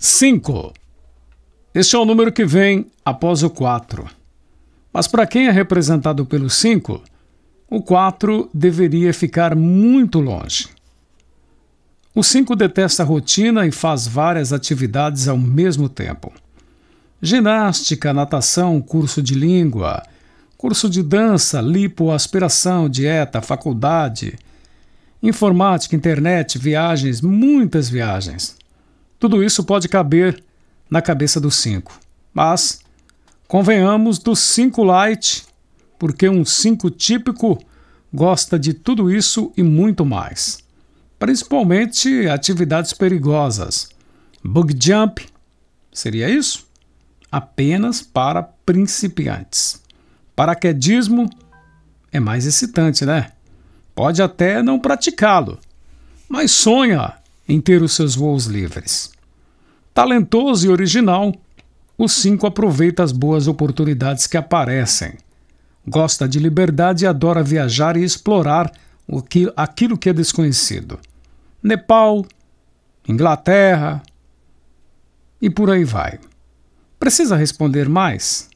5. Este é o número que vem após o 4. Mas para quem é representado pelo 5, o 4 deveria ficar muito longe. O 5 detesta a rotina e faz várias atividades ao mesmo tempo. Ginástica, natação, curso de língua, curso de dança, lipo, aspiração, dieta, faculdade, informática, internet, viagens, muitas viagens. Tudo isso pode caber na cabeça do 5. Mas, convenhamos, do 5 light, porque um 5 típico gosta de tudo isso e muito mais. Principalmente atividades perigosas. Bug jump, seria isso? Apenas para principiantes. Paraquedismo é mais excitante, né? Pode até não praticá-lo, mas sonha em ter os seus voos livres. Talentoso e original, o 5 aproveita as boas oportunidades que aparecem. Gosta de liberdade e adora viajar e explorar o que, aquilo que é desconhecido. Nepal, Inglaterra e por aí vai. Precisa responder mais?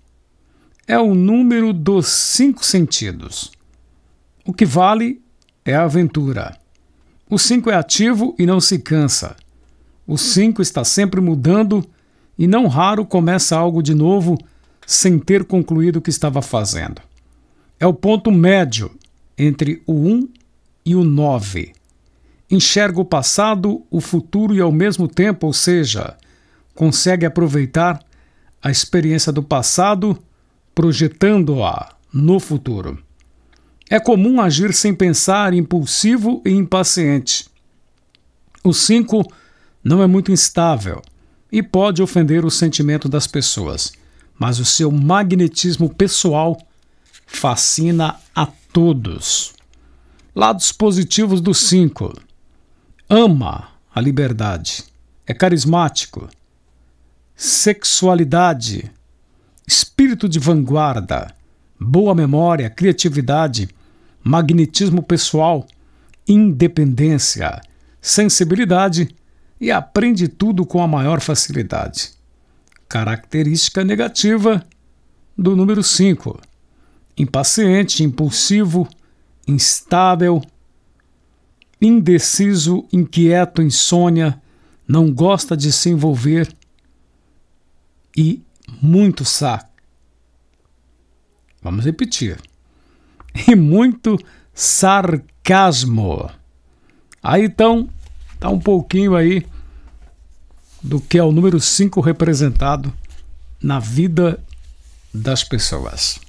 É o número dos cinco sentidos. O que vale é a aventura. O 5 é ativo e não se cansa. O 5 está sempre mudando e não raro começa algo de novo sem ter concluído o que estava fazendo. É o ponto médio entre o 1 um e o 9. Enxerga o passado, o futuro e ao mesmo tempo, ou seja, consegue aproveitar a experiência do passado, projetando-a no futuro. É comum agir sem pensar, impulsivo e impaciente. O 5 não é muito instável e pode ofender o sentimento das pessoas, mas o seu magnetismo pessoal fascina a todos. Lados positivos do 5. Ama a liberdade. É carismático. Sexualidade. Espírito de vanguarda. Boa memória, criatividade, magnetismo pessoal, independência, sensibilidade e aprende tudo com a maior facilidade. Característica negativa do número 5: impaciente, impulsivo, instável, indeciso, inquieto, insônia, não gosta de se envolver e muito saco. Vamos repetir. E muito sarcasmo. Aí então, tá um pouquinho aí do que é o número 5 representado na vida das pessoas.